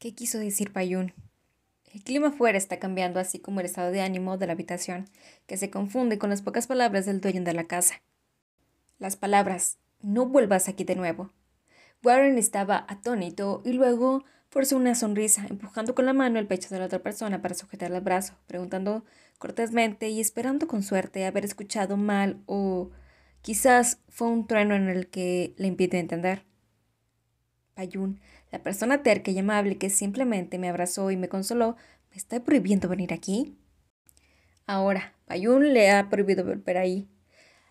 ¿Qué quiso decir Payun? El clima fuera está cambiando, así como el estado de ánimo de la habitación, que se confunde con las pocas palabras del dueño de la casa. Las palabras, no vuelvas aquí de nuevo. Warren estaba atónito y luego forzó una sonrisa, empujando con la mano el pecho de la otra persona para sujetarle el brazo, preguntando cortésmente y esperando con suerte haber escuchado mal o quizás fue un trueno en el que le impidió entender. Payún la persona terca y amable que simplemente me abrazó y me consoló, ¿me está prohibiendo venir aquí? Ahora, Bayun le ha prohibido volver ahí,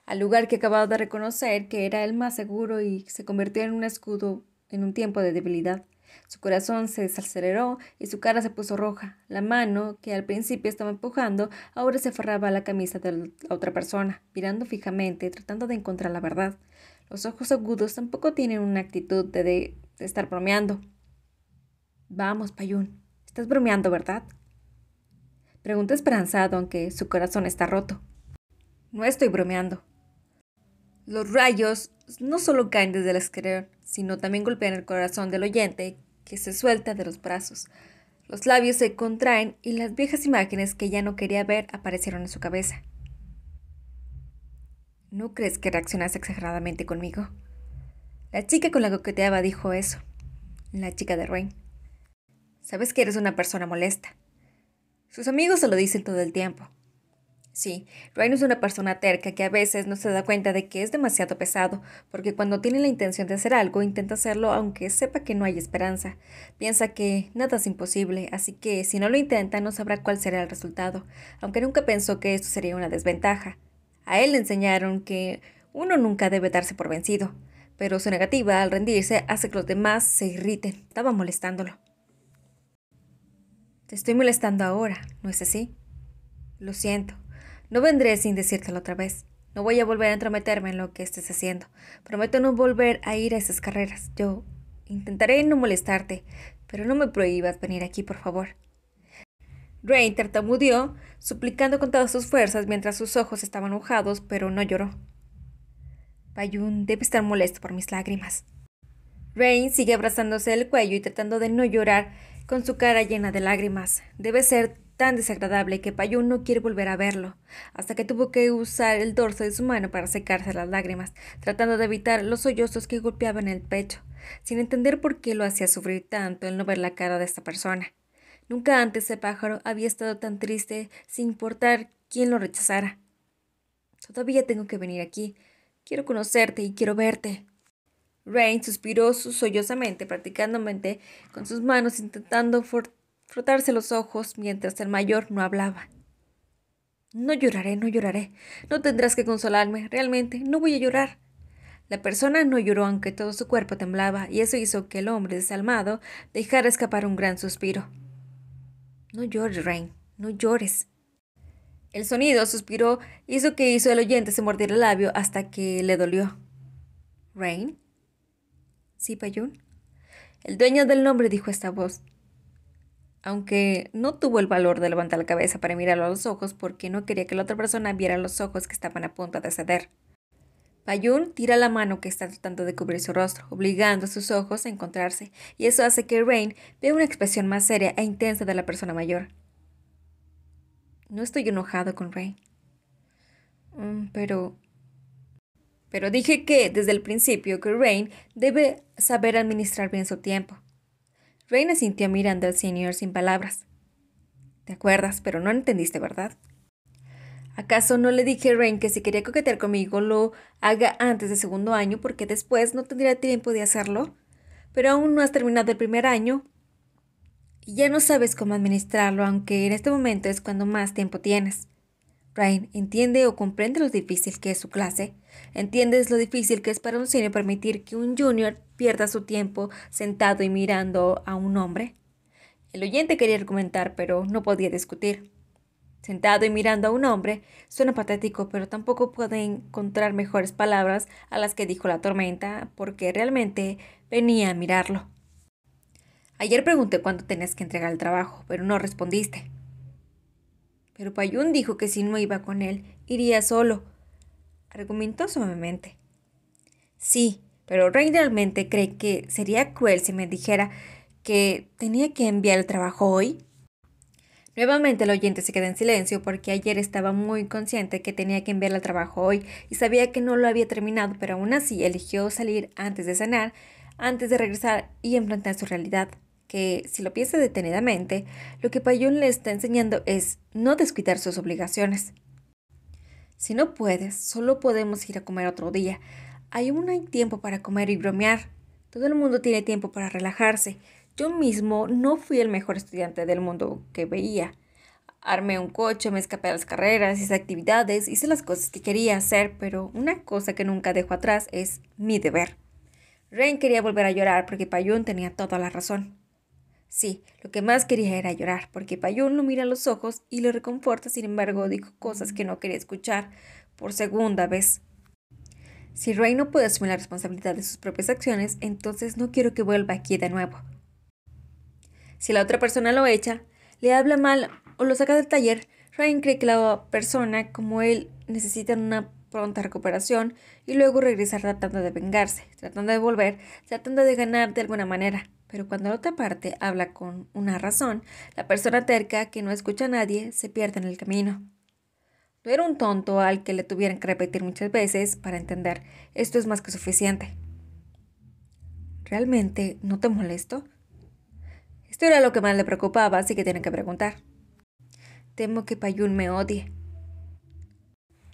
al lugar que acababa de reconocer que era el más seguro y se convirtió en un escudo en un tiempo de debilidad. Su corazón se desaceleró y su cara se puso roja. La mano, que al principio estaba empujando, ahora se aferraba a la camisa de la otra persona, mirando fijamente, tratando de encontrar la verdad. Los ojos agudos tampoco tienen una actitud de estar bromeando. Vamos, Payún, estás bromeando, ¿verdad? Pregunta esperanzado, aunque su corazón está roto. No estoy bromeando. Los rayos no solo caen desde el exterior, sino también golpean el corazón del oyente, que se suelta de los brazos. Los labios se contraen y las viejas imágenes que ya no quería ver aparecieron en su cabeza. ¿No crees que reaccionas exageradamente conmigo? La chica con la que coqueteaba dijo eso. La chica de Rain. Sabes que eres una persona molesta. Sus amigos se lo dicen todo el tiempo. Sí, Rain es una persona terca que a veces no se da cuenta de que es demasiado pesado, porque cuando tiene la intención de hacer algo, intenta hacerlo aunque sepa que no hay esperanza. Piensa que nada es imposible, así que si no lo intenta no sabrá cuál será el resultado, aunque nunca pensó que esto sería una desventaja. A él le enseñaron que uno nunca debe darse por vencido, pero su negativa al rendirse hace que los demás se irriten. Estaba molestándolo. Te estoy molestando ahora, ¿no es así? Lo siento. No vendré sin decírtelo otra vez. No voy a volver a entrometerme en lo que estés haciendo. Prometo no volver a ir a esas carreras. Yo intentaré no molestarte, pero no me prohíbas venir aquí, por favor. Rain tartamudeó, suplicando con todas sus fuerzas mientras sus ojos estaban hojados, pero no lloró. Payun debe estar molesto por mis lágrimas. Rain sigue abrazándose el cuello y tratando de no llorar con su cara llena de lágrimas. Debe ser tan desagradable que Payun no quiere volver a verlo, hasta que tuvo que usar el dorso de su mano para secarse las lágrimas, tratando de evitar los sollozos que golpeaban el pecho, sin entender por qué lo hacía sufrir tanto el no ver la cara de esta persona. Nunca antes ese pájaro había estado tan triste sin importar quién lo rechazara. Todavía tengo que venir aquí, Quiero conocerte y quiero verte. Rain suspiró sollozamente, practicándome con sus manos, intentando frotarse los ojos mientras el mayor no hablaba. No lloraré, no lloraré. No tendrás que consolarme. Realmente, no voy a llorar. La persona no lloró aunque todo su cuerpo temblaba, y eso hizo que el hombre desalmado dejara escapar un gran suspiro. No llores, Rain, no llores. El sonido, suspiró, hizo que hizo el oyente se mordiera el labio hasta que le dolió. ¿Rain? Sí, Payun. El dueño del nombre dijo esta voz. Aunque no tuvo el valor de levantar la cabeza para mirarlo a los ojos porque no quería que la otra persona viera los ojos que estaban a punto de ceder. Payun tira la mano que está tratando de cubrir su rostro, obligando a sus ojos a encontrarse, y eso hace que Rain vea una expresión más seria e intensa de la persona mayor. No estoy enojado con Rain, mm, pero... Pero dije que desde el principio que Rain debe saber administrar bien su tiempo. Rain asintió mirando al señor sin palabras. Te acuerdas, pero no entendiste, ¿verdad? ¿Acaso no le dije a Rain que si quería coquetear conmigo lo haga antes del segundo año porque después no tendría tiempo de hacerlo? Pero aún no has terminado el primer año y ya no sabes cómo administrarlo, aunque en este momento es cuando más tiempo tienes. Ryan entiende o comprende lo difícil que es su clase. Entiendes lo difícil que es para un cine permitir que un junior pierda su tiempo sentado y mirando a un hombre. El oyente quería argumentar, pero no podía discutir. Sentado y mirando a un hombre suena patético, pero tampoco puede encontrar mejores palabras a las que dijo la tormenta, porque realmente venía a mirarlo. Ayer pregunté cuándo tenías que entregar el trabajo, pero no respondiste. Pero Payun dijo que si no iba con él, iría solo. Argumentó suavemente. Sí, pero realmente cree que sería cruel si me dijera que tenía que enviar el trabajo hoy. Nuevamente el oyente se queda en silencio porque ayer estaba muy consciente que tenía que enviar el trabajo hoy y sabía que no lo había terminado, pero aún así eligió salir antes de cenar, antes de regresar y enfrentar su realidad que, si lo piensa detenidamente, lo que Payun le está enseñando es no descuidar sus obligaciones. Si no puedes, solo podemos ir a comer otro día. Aún hay tiempo para comer y bromear. Todo el mundo tiene tiempo para relajarse. Yo mismo no fui el mejor estudiante del mundo que veía. Armé un coche, me escapé a las carreras, hice actividades, hice las cosas que quería hacer, pero una cosa que nunca dejo atrás es mi deber. Ren quería volver a llorar porque Payun tenía toda la razón. Sí, lo que más quería era llorar, porque Payun lo mira a los ojos y lo reconforta, sin embargo, dijo cosas que no quería escuchar por segunda vez. Si Rey no puede asumir la responsabilidad de sus propias acciones, entonces no quiero que vuelva aquí de nuevo. Si la otra persona lo echa, le habla mal o lo saca del taller, ray cree que la persona como él necesita una pronta recuperación y luego regresar tratando de vengarse, tratando de volver, tratando de ganar de alguna manera. Pero cuando la otra parte habla con una razón, la persona terca que no escucha a nadie se pierde en el camino. No era un tonto al que le tuvieran que repetir muchas veces para entender. Esto es más que suficiente. ¿Realmente no te molesto? Esto era lo que más le preocupaba, así que tienen que preguntar. Temo que Payun me odie.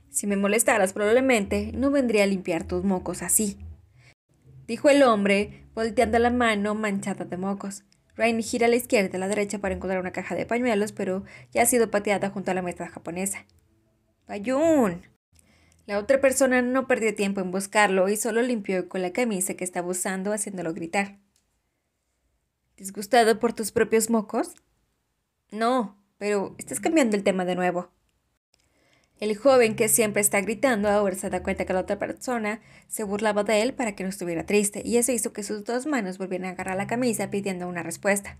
Si me molestaras, probablemente no vendría a limpiar tus mocos así. Dijo el hombre volteando la mano manchada de mocos. Rain gira a la izquierda y a la derecha para encontrar una caja de pañuelos, pero ya ha sido pateada junto a la mesa japonesa. ¡Payun! La otra persona no perdió tiempo en buscarlo y solo limpió con la camisa que estaba usando, haciéndolo gritar. ¿Disgustado por tus propios mocos? No, pero estás cambiando el tema de nuevo. El joven que siempre está gritando ahora se da cuenta que la otra persona se burlaba de él para que no estuviera triste y eso hizo que sus dos manos volvieran a agarrar la camisa pidiendo una respuesta.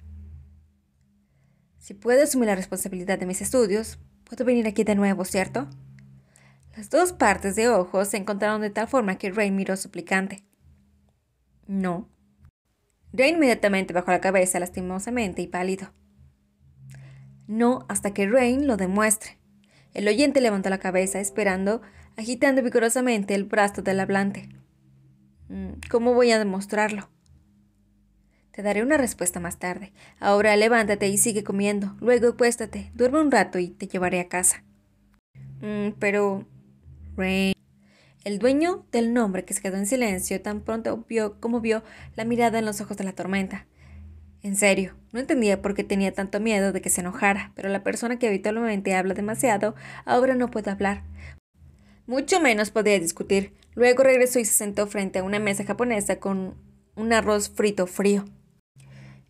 Si puedo asumir la responsabilidad de mis estudios, puedo venir aquí de nuevo, ¿cierto? Las dos partes de ojos se encontraron de tal forma que Rain miró suplicante. No. Rain inmediatamente bajó la cabeza lastimosamente y pálido. No hasta que Rain lo demuestre. El oyente levantó la cabeza esperando, agitando vigorosamente el brazo del hablante. Mm, ¿Cómo voy a demostrarlo? Te daré una respuesta más tarde. Ahora levántate y sigue comiendo. Luego acuéstate, duerme un rato y te llevaré a casa. Mm, pero... Rain. El dueño del nombre que se quedó en silencio tan pronto vio como vio la mirada en los ojos de la tormenta. En serio, no entendía por qué tenía tanto miedo de que se enojara, pero la persona que habitualmente habla demasiado ahora no puede hablar. Mucho menos podía discutir. Luego regresó y se sentó frente a una mesa japonesa con un arroz frito frío.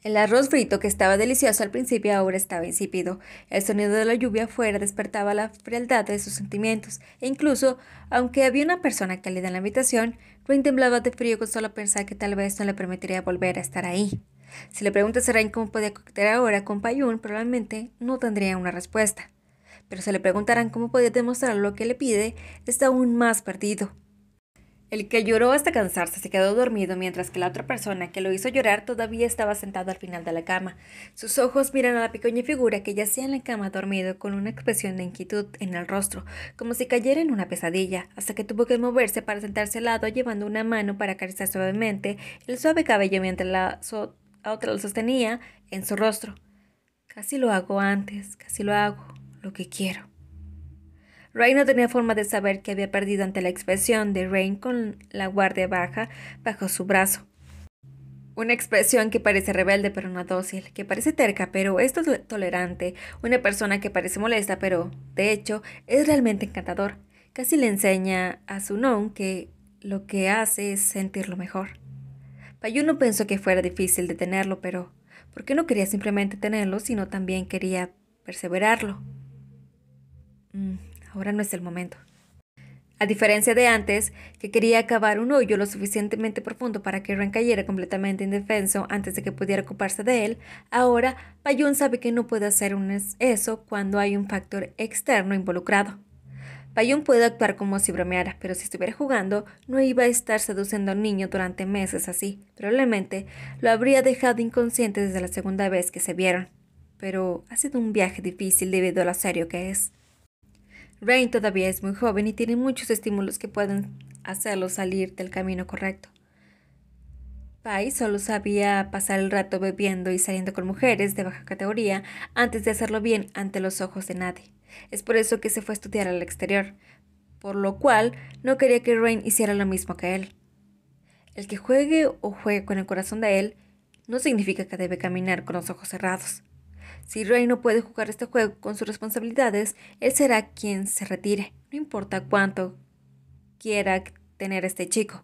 El arroz frito, que estaba delicioso al principio, ahora estaba insípido. El sonido de la lluvia afuera despertaba la frialdad de sus sentimientos, e incluso, aunque había una persona cálida en la habitación, Rin temblaba de frío con solo pensar que tal vez no le permitiría volver a estar ahí. Si le preguntas a Rain cómo podía coquetear ahora con Payun, probablemente no tendría una respuesta. Pero si le preguntaran cómo podía demostrar lo que le pide, está aún más perdido. El que lloró hasta cansarse se quedó dormido mientras que la otra persona que lo hizo llorar todavía estaba sentada al final de la cama. Sus ojos miran a la pequeña figura que yacía en la cama dormido con una expresión de inquietud en el rostro, como si cayera en una pesadilla, hasta que tuvo que moverse para sentarse al lado llevando una mano para acariciar suavemente el suave cabello mientras la a otra lo sostenía en su rostro. Casi lo hago antes, casi lo hago, lo que quiero. Ray no tenía forma de saber que había perdido ante la expresión de Rain con la guardia baja bajo su brazo. Una expresión que parece rebelde pero no dócil, que parece terca pero es tolerante, una persona que parece molesta pero, de hecho, es realmente encantador. Casi le enseña a Sunon que lo que hace es sentirlo mejor. Ah, no pensó que fuera difícil detenerlo, pero pero porque no quería simplemente tenerlo, sino también quería perseverarlo. Mm, ahora no es el momento. A diferencia de antes, que quería cavar un hoyo lo suficientemente profundo para que Ren cayera completamente indefenso antes de que pudiera ocuparse de él, ahora Payun sabe que no puede hacer eso cuando hay un factor externo involucrado. Payón puede actuar como si bromeara, pero si estuviera jugando, no iba a estar seduciendo a un niño durante meses así. Probablemente lo habría dejado inconsciente desde la segunda vez que se vieron. Pero ha sido un viaje difícil debido a lo serio que es. Rain todavía es muy joven y tiene muchos estímulos que pueden hacerlo salir del camino correcto. Pai solo sabía pasar el rato bebiendo y saliendo con mujeres de baja categoría antes de hacerlo bien ante los ojos de nadie. Es por eso que se fue a estudiar al exterior, por lo cual no quería que Rain hiciera lo mismo que él. El que juegue o juegue con el corazón de él no significa que debe caminar con los ojos cerrados. Si Rain no puede jugar este juego con sus responsabilidades, él será quien se retire, no importa cuánto quiera tener este chico.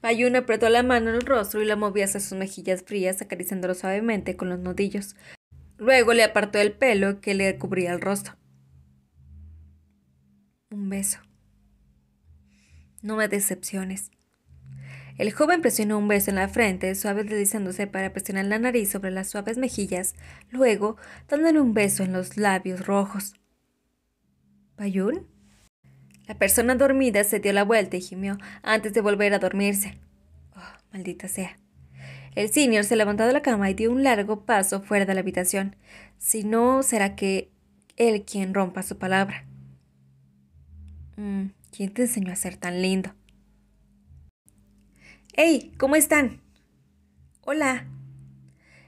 Payun apretó la mano en el rostro y la movió hacia sus mejillas frías, acariciándolo suavemente con los nudillos. Luego le apartó el pelo que le cubría el rostro un beso. No me decepciones. El joven presionó un beso en la frente, suave deslizándose para presionar la nariz sobre las suaves mejillas, luego dándole un beso en los labios rojos. ¿Payún? La persona dormida se dio la vuelta y gimió antes de volver a dormirse. Oh, maldita sea. El señor se levantó de la cama y dio un largo paso fuera de la habitación. Si no, será que él quien rompa su palabra. Mm, ¿Quién te enseñó a ser tan lindo? ¡Hey! ¿Cómo están? Hola.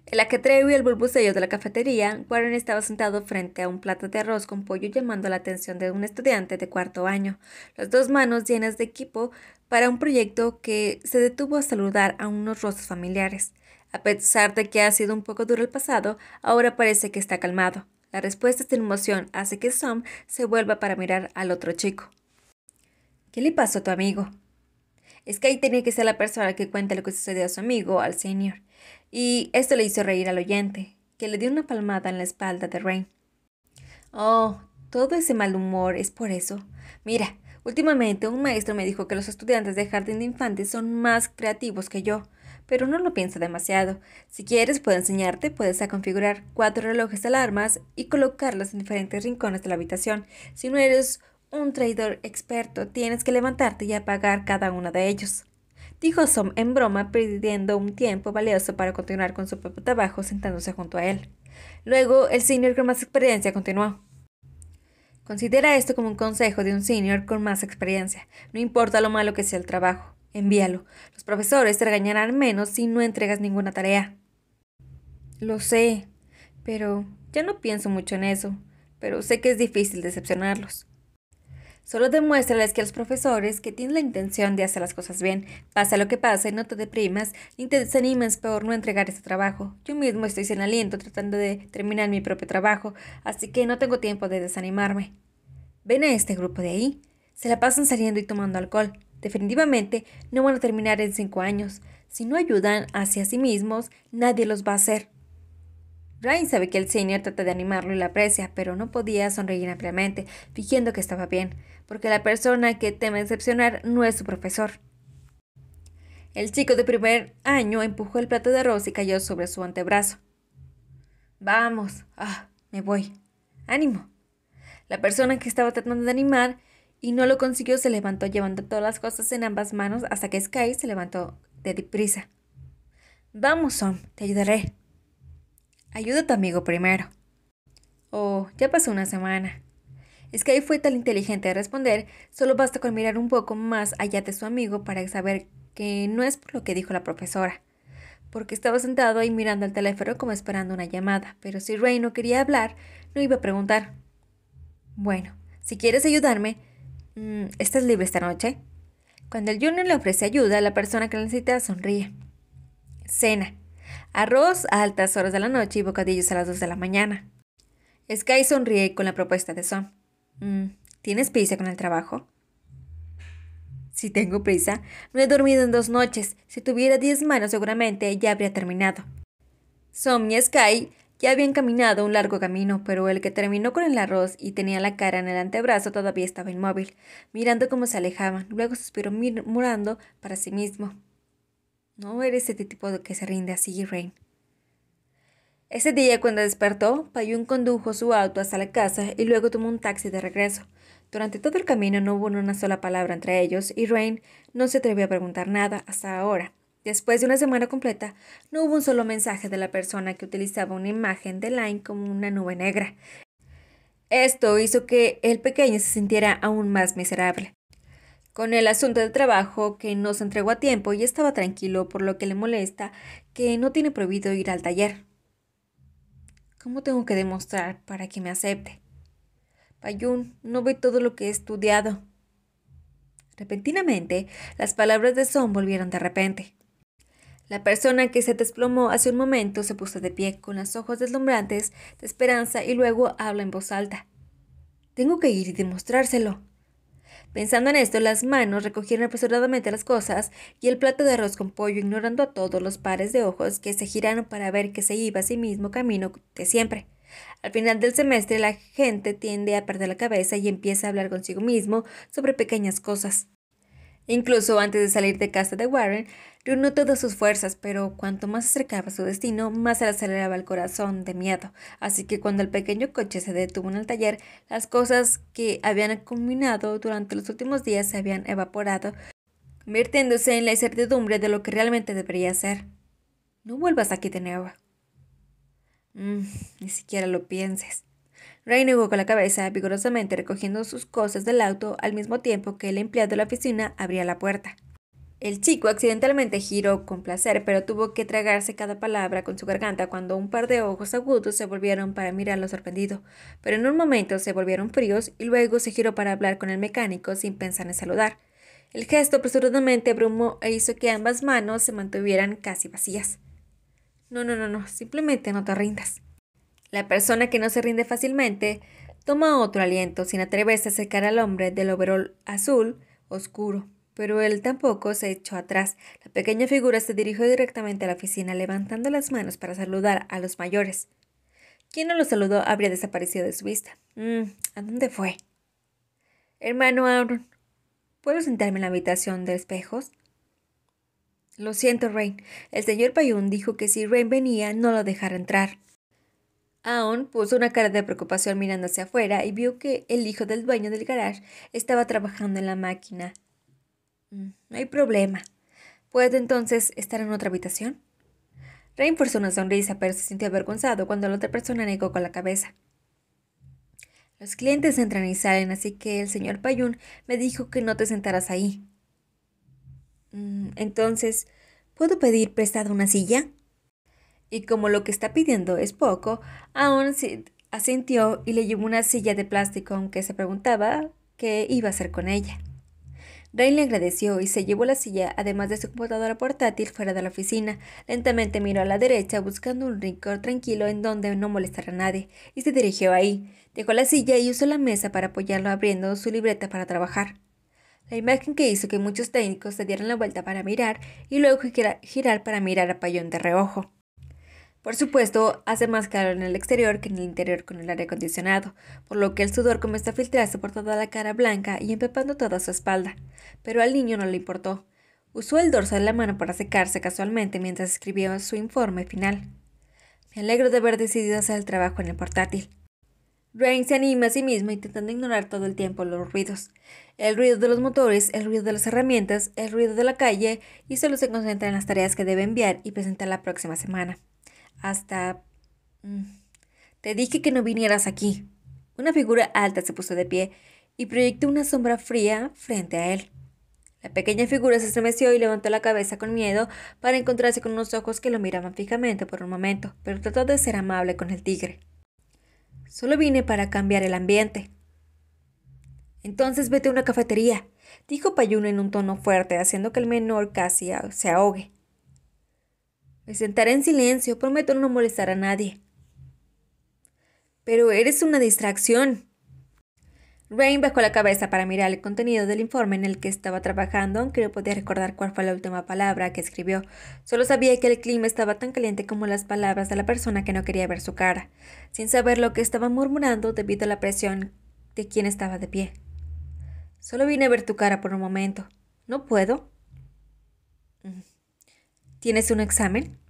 El aquetreo y el burbuceo de la cafetería, Warren estaba sentado frente a un plato de arroz con pollo llamando la atención de un estudiante de cuarto año, las dos manos llenas de equipo para un proyecto que se detuvo a saludar a unos rostros familiares. A pesar de que ha sido un poco duro el pasado, ahora parece que está calmado. La respuesta sin emoción hace que Sam se vuelva para mirar al otro chico. ¿Qué le pasó a tu amigo? Es que ahí tenía que ser la persona que cuenta lo que sucedió a su amigo, al señor. Y esto le hizo reír al oyente, que le dio una palmada en la espalda de Rain. Oh, todo ese mal humor es por eso. Mira, últimamente un maestro me dijo que los estudiantes de jardín de infantes son más creativos que yo, pero no lo pienso demasiado. Si quieres, puedo enseñarte, puedes a configurar cuatro relojes de alarmas y colocarlos en diferentes rincones de la habitación. Si no eres un traidor experto, tienes que levantarte y apagar cada uno de ellos. Dijo Som en broma, perdiendo un tiempo valioso para continuar con su propio trabajo sentándose junto a él. Luego, el senior con más experiencia continuó. Considera esto como un consejo de un senior con más experiencia. No importa lo malo que sea el trabajo, envíalo. Los profesores te regañarán menos si no entregas ninguna tarea. Lo sé, pero ya no pienso mucho en eso, pero sé que es difícil decepcionarlos. Solo demuéstrales que a los profesores que tienen la intención de hacer las cosas bien. Pasa lo que pase, no te deprimas ni te desanimes por no entregar este trabajo. Yo mismo estoy sin aliento tratando de terminar mi propio trabajo, así que no tengo tiempo de desanimarme. Ven a este grupo de ahí. Se la pasan saliendo y tomando alcohol. Definitivamente no van a terminar en cinco años. Si no ayudan hacia sí mismos, nadie los va a hacer. Ryan sabe que el senior trata de animarlo y la aprecia, pero no podía sonreír ampliamente, fingiendo que estaba bien porque la persona que teme decepcionar no es su profesor. El chico de primer año empujó el plato de arroz y cayó sobre su antebrazo. Vamos, ah, me voy. Ánimo. La persona que estaba tratando de animar y no lo consiguió se levantó llevando todas las cosas en ambas manos hasta que Sky se levantó de deprisa. Vamos, Sam, te ayudaré. Ayuda a tu amigo primero. Oh, ya pasó una semana. Sky fue tan inteligente de responder, solo basta con mirar un poco más allá de su amigo para saber que no es por lo que dijo la profesora, porque estaba sentado ahí mirando al teléfono como esperando una llamada, pero si Ray no quería hablar, no iba a preguntar. Bueno, si quieres ayudarme, mm, ¿estás libre esta noche? Cuando el junior le ofrece ayuda, la persona que la necesita sonríe. Cena. Arroz a altas horas de la noche y bocadillos a las 2 de la mañana. Sky sonríe con la propuesta de Son. Mm, ¿Tienes prisa con el trabajo? Si tengo prisa, no he dormido en dos noches. Si tuviera diez manos seguramente ya habría terminado. Som y Sky ya habían caminado un largo camino, pero el que terminó con el arroz y tenía la cara en el antebrazo todavía estaba inmóvil, mirando cómo se alejaban. Luego suspiró murmurando para sí mismo. No eres este tipo de que se rinde así, Rain. Ese día, cuando despertó, Payun condujo su auto hasta la casa y luego tomó un taxi de regreso. Durante todo el camino no hubo una sola palabra entre ellos y Rain no se atrevió a preguntar nada hasta ahora. Después de una semana completa, no hubo un solo mensaje de la persona que utilizaba una imagen de Line como una nube negra. Esto hizo que el pequeño se sintiera aún más miserable. Con el asunto del trabajo que no se entregó a tiempo y estaba tranquilo por lo que le molesta que no tiene prohibido ir al taller. ¿Cómo tengo que demostrar para que me acepte? Payun, no ve todo lo que he estudiado. Repentinamente, las palabras de Son volvieron de repente. La persona que se desplomó hace un momento se puso de pie con los ojos deslumbrantes de esperanza y luego habla en voz alta. Tengo que ir y demostrárselo. Pensando en esto, las manos recogieron apresuradamente las cosas y el plato de arroz con pollo, ignorando a todos los pares de ojos que se giraron para ver que se iba a sí mismo camino de siempre. Al final del semestre la gente tiende a perder la cabeza y empieza a hablar consigo mismo sobre pequeñas cosas. Incluso antes de salir de casa de Warren, reunió todas sus fuerzas, pero cuanto más acercaba su destino, más se aceleraba el corazón de miedo. Así que cuando el pequeño coche se detuvo en el taller, las cosas que habían combinado durante los últimos días se habían evaporado, convirtiéndose en la incertidumbre de lo que realmente debería ser. No vuelvas aquí de nuevo. Mm, ni siquiera lo pienses hubo con la cabeza vigorosamente recogiendo sus cosas del auto al mismo tiempo que el empleado de la oficina abría la puerta. El chico accidentalmente giró con placer, pero tuvo que tragarse cada palabra con su garganta cuando un par de ojos agudos se volvieron para mirarlo sorprendido. Pero en un momento se volvieron fríos y luego se giró para hablar con el mecánico sin pensar en saludar. El gesto apresuradamente abrumó e hizo que ambas manos se mantuvieran casi vacías. No, no, no, no, simplemente no te rindas. La persona que no se rinde fácilmente toma otro aliento sin atreverse a secar al hombre del overol azul oscuro. Pero él tampoco se echó atrás. La pequeña figura se dirigió directamente a la oficina, levantando las manos para saludar a los mayores. Quien no lo saludó habría desaparecido de su vista. Mm, ¿A dónde fue? Hermano Aaron, ¿puedo sentarme en la habitación de espejos? Lo siento, Rain. El señor Payún dijo que si Rain venía, no lo dejara entrar. Aon puso una cara de preocupación mirando hacia afuera y vio que el hijo del dueño del garage estaba trabajando en la máquina. Mm, no hay problema. ¿Puedo entonces estar en otra habitación? Reinforzó una sonrisa, pero se sintió avergonzado cuando la otra persona negó con la cabeza. Los clientes entran y salen, así que el señor Payun me dijo que no te sentaras ahí. Mm, entonces, ¿puedo pedir prestada una silla? y como lo que está pidiendo es poco, aún asintió y le llevó una silla de plástico aunque se preguntaba qué iba a hacer con ella. Ray le agradeció y se llevó la silla, además de su computadora portátil, fuera de la oficina. Lentamente miró a la derecha buscando un rincón tranquilo en donde no molestara a nadie, y se dirigió ahí. Dejó la silla y usó la mesa para apoyarlo abriendo su libreta para trabajar. La imagen que hizo que muchos técnicos se dieran la vuelta para mirar y luego girar para mirar a Payón de reojo. Por supuesto, hace más calor en el exterior que en el interior con el aire acondicionado, por lo que el sudor comienza a filtrarse por toda la cara blanca y empapando toda su espalda. Pero al niño no le importó. Usó el dorso de la mano para secarse casualmente mientras escribió su informe final. Me alegro de haber decidido hacer el trabajo en el portátil. Rain se anima a sí mismo intentando ignorar todo el tiempo los ruidos. El ruido de los motores, el ruido de las herramientas, el ruido de la calle y solo se concentra en las tareas que debe enviar y presentar la próxima semana hasta... Mm, te dije que no vinieras aquí. Una figura alta se puso de pie y proyectó una sombra fría frente a él. La pequeña figura se estremeció y levantó la cabeza con miedo para encontrarse con unos ojos que lo miraban fijamente por un momento, pero trató de ser amable con el tigre. Solo vine para cambiar el ambiente. Entonces vete a una cafetería, dijo Payuno en un tono fuerte, haciendo que el menor casi se ahogue. Me sentaré en silencio, prometo no molestar a nadie. Pero eres una distracción. Rain bajó la cabeza para mirar el contenido del informe en el que estaba trabajando, aunque no podía recordar cuál fue la última palabra que escribió. Solo sabía que el clima estaba tan caliente como las palabras de la persona que no quería ver su cara, sin saber lo que estaba murmurando debido a la presión de quien estaba de pie. Solo vine a ver tu cara por un momento. ¿No puedo? Mm. ¿Tienes un examen?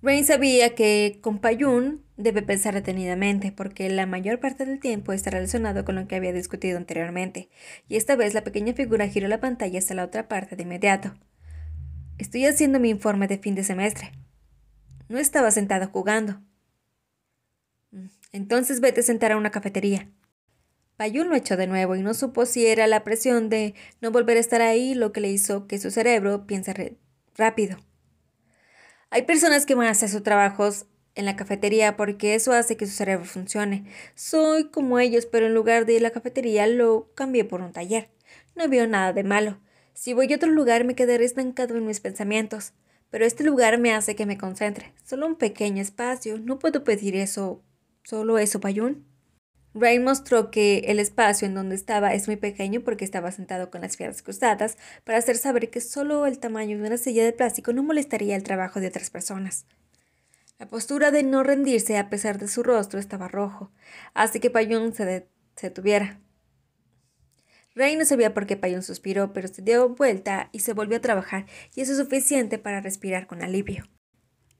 Rain sabía que con Payun debe pensar detenidamente, porque la mayor parte del tiempo está relacionado con lo que había discutido anteriormente, y esta vez la pequeña figura giró la pantalla hasta la otra parte de inmediato. Estoy haciendo mi informe de fin de semestre. No estaba sentado jugando. Entonces vete a sentar a una cafetería. Payun lo echó de nuevo y no supo si era la presión de no volver a estar ahí lo que le hizo que su cerebro piense rápido. Hay personas que van a hacer sus trabajos en la cafetería porque eso hace que su cerebro funcione. Soy como ellos, pero en lugar de la cafetería lo cambié por un taller. No veo nada de malo. Si voy a otro lugar me quedaré estancado en mis pensamientos, pero este lugar me hace que me concentre. Solo un pequeño espacio. No puedo pedir eso. Solo eso, Payún. Ray mostró que el espacio en donde estaba es muy pequeño porque estaba sentado con las piernas cruzadas para hacer saber que solo el tamaño de una silla de plástico no molestaría el trabajo de otras personas. La postura de no rendirse a pesar de su rostro estaba rojo, así que Payón se, detuviera. Ray no sabía por qué Payón suspiró, pero se dio vuelta y se volvió a trabajar, y eso es suficiente para respirar con alivio.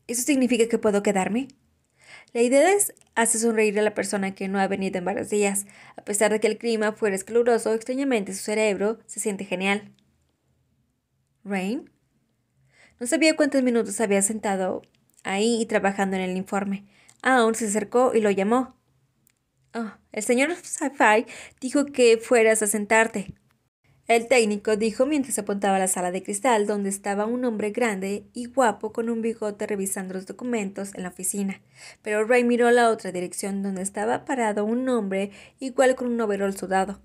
¿Eso significa que puedo quedarme? La idea es hacer sonreír a la persona que no ha venido en varios días. A pesar de que el clima fuera escaluroso, extrañamente su cerebro se siente genial. Rain no sabía cuántos minutos había sentado ahí y trabajando en el informe. Aún se acercó y lo llamó. Oh, el señor Safai dijo que fueras a sentarte. El técnico dijo mientras apuntaba a la sala de cristal donde estaba un hombre grande y guapo con un bigote revisando los documentos en la oficina. Pero Ray miró la otra dirección donde estaba parado un hombre igual con un overol sudado.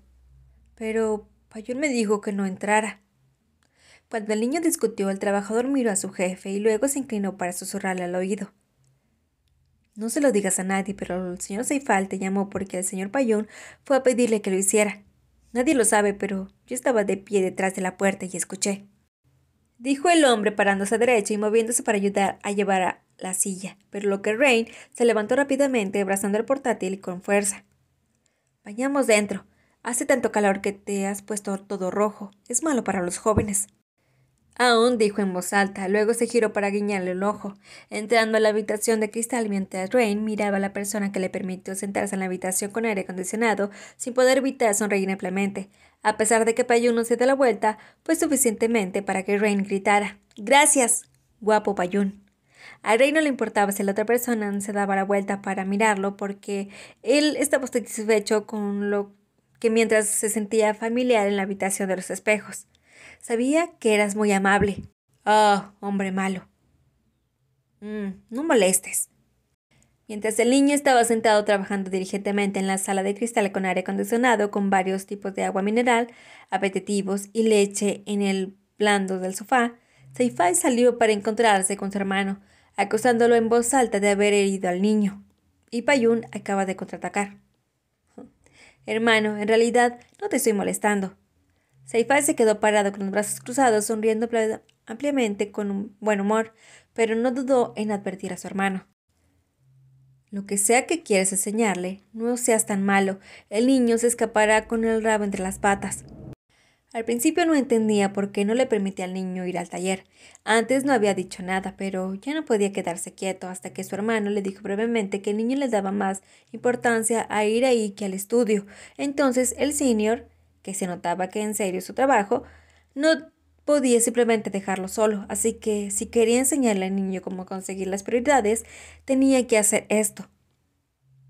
Pero Payón me dijo que no entrara. Cuando el niño discutió, el trabajador miró a su jefe y luego se inclinó para susurrarle al oído. No se lo digas a nadie, pero el señor Seifal te llamó porque el señor Payón fue a pedirle que lo hiciera. Nadie lo sabe, pero yo estaba de pie detrás de la puerta y escuché. Dijo el hombre parándose a derecha y moviéndose para ayudar a llevar a la silla, pero lo que Rain se levantó rápidamente, abrazando el portátil y con fuerza. Vayamos dentro. Hace tanto calor que te has puesto todo rojo. Es malo para los jóvenes. Aún dijo en voz alta, luego se giró para guiñarle el ojo, entrando a la habitación de cristal mientras Rain miraba a la persona que le permitió sentarse en la habitación con aire acondicionado sin poder evitar sonreír ampliamente, a pesar de que no se dio la vuelta, fue suficientemente para que Rain gritara, Gracias, guapo Payún. A Rey no le importaba si la otra persona se daba la vuelta para mirarlo porque él estaba satisfecho con lo que mientras se sentía familiar en la habitación de los espejos. Sabía que eras muy amable. Oh, hombre malo. Mm, no molestes. Mientras el niño estaba sentado trabajando diligentemente en la sala de cristal con aire acondicionado, con varios tipos de agua mineral, apetitivos y leche en el blando del sofá, Seifai salió para encontrarse con su hermano, acusándolo en voz alta de haber herido al niño. Y Payun acaba de contraatacar. Hermano, en realidad no te estoy molestando. Seifai se quedó parado con los brazos cruzados, sonriendo ampliamente con un buen humor, pero no dudó en advertir a su hermano. Lo que sea que quieres enseñarle, no seas tan malo. El niño se escapará con el rabo entre las patas. Al principio no entendía por qué no le permitía al niño ir al taller. Antes no había dicho nada, pero ya no podía quedarse quieto hasta que su hermano le dijo brevemente que el niño le daba más importancia a ir ahí que al estudio. Entonces el señor que se notaba que en serio su trabajo, no podía simplemente dejarlo solo, así que si quería enseñarle al niño cómo conseguir las prioridades, tenía que hacer esto.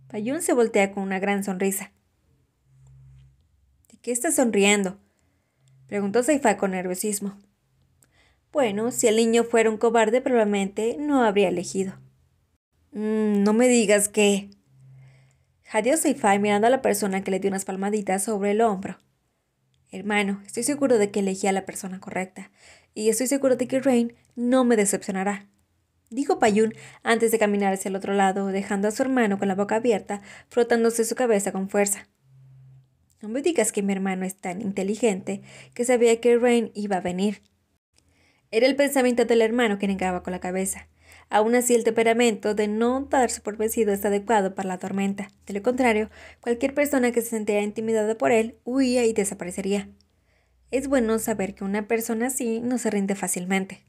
Payun se voltea con una gran sonrisa. ¿De qué estás sonriendo? preguntó Seifai con nerviosismo. Bueno, si el niño fuera un cobarde probablemente no habría elegido. Mm, no me digas que... Jadeó Seifai mirando a la persona que le dio unas palmaditas sobre el hombro. Hermano, estoy seguro de que elegí a la persona correcta, y estoy seguro de que Rain no me decepcionará. Dijo Payun antes de caminar hacia el otro lado, dejando a su hermano con la boca abierta, frotándose su cabeza con fuerza. No me digas que mi hermano es tan inteligente que sabía que Rain iba a venir. Era el pensamiento del hermano que negaba con la cabeza. Aún así, el temperamento de no darse por vencido es adecuado para la tormenta. De lo contrario, cualquier persona que se sentía intimidada por él huía y desaparecería. Es bueno saber que una persona así no se rinde fácilmente.